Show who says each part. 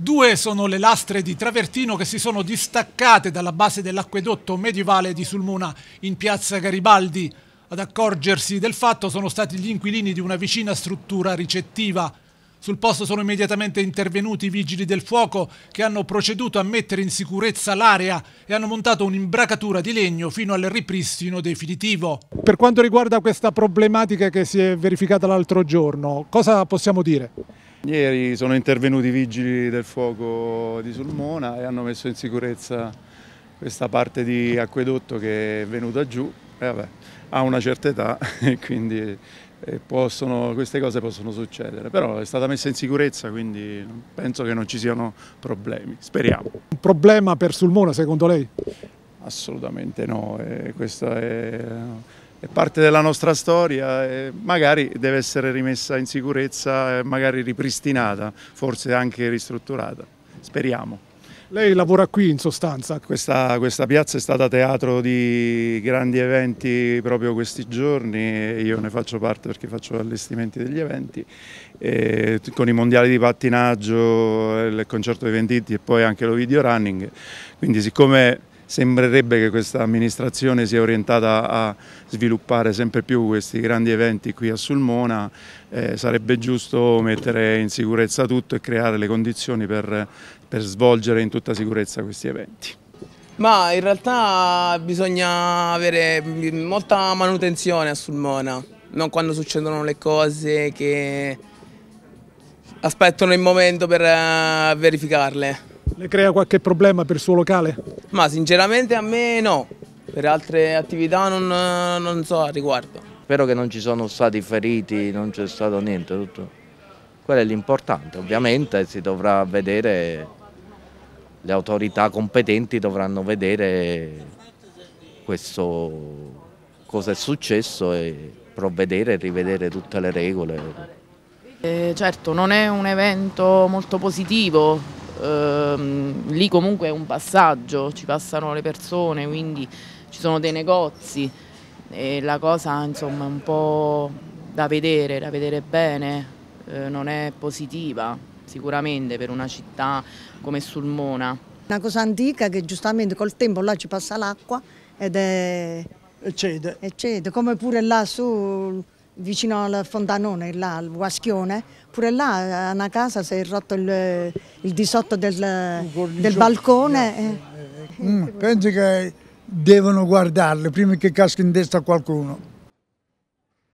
Speaker 1: Due sono le lastre di Travertino che si sono distaccate dalla base dell'acquedotto medievale di Sulmona in piazza Garibaldi. Ad accorgersi del fatto sono stati gli inquilini di una vicina struttura ricettiva. Sul posto sono immediatamente intervenuti i vigili del fuoco che hanno proceduto a mettere in sicurezza l'area e hanno montato un'imbracatura di legno fino al ripristino definitivo. Per quanto riguarda questa problematica che si è verificata l'altro giorno, cosa possiamo dire?
Speaker 2: Ieri sono intervenuti i vigili del fuoco di Sulmona e hanno messo in sicurezza questa parte di acquedotto che è venuta giù. Vabbè, ha una certa età e quindi possono, queste cose possono succedere, però è stata messa in sicurezza quindi penso che non ci siano problemi, speriamo.
Speaker 1: Un problema per Sulmona secondo lei? Assolutamente no, eh, questa è è parte
Speaker 2: della nostra storia e magari deve essere rimessa in sicurezza, magari ripristinata, forse anche ristrutturata, speriamo.
Speaker 1: Lei lavora qui in sostanza? Questa,
Speaker 2: questa, piazza è stata teatro di grandi eventi proprio questi giorni, io ne faccio parte perché faccio allestimenti degli eventi, e con i mondiali di pattinaggio, il concerto dei venditi e poi anche lo video running, quindi siccome Sembrerebbe che questa amministrazione sia orientata a sviluppare sempre più questi grandi eventi qui a Sulmona, eh, sarebbe giusto mettere in sicurezza tutto e creare le condizioni per, per svolgere in tutta sicurezza questi eventi.
Speaker 3: Ma in realtà bisogna avere molta manutenzione a Sulmona, non quando succedono le cose che aspettano il momento per eh, verificarle.
Speaker 1: Le crea qualche problema per il suo locale?
Speaker 3: Ma sinceramente a me no, per altre attività non, non so a riguardo. Spero che non ci sono stati feriti, non c'è stato niente, tutto. Quello è l'importante, ovviamente si dovrà vedere, le autorità competenti dovranno vedere questo, cosa è successo e provvedere e rivedere tutte le regole. Eh, certo, non è un evento molto positivo ehm, lì comunque è un passaggio, ci passano le persone, quindi ci sono dei negozi e la cosa insomma è un po' da vedere, da vedere bene, eh, non è positiva sicuramente per una città come Sulmona. Una cosa antica che giustamente col tempo là ci passa l'acqua ed è... Eccede. Eccede, come pure là su vicino al Fontanone, là, al Guaschione, pure là a una casa si è rotto il, il disotto del, del balcone. Eh, eh.
Speaker 1: Eh, mm, penso che devono guardarle prima che caschi in testa qualcuno.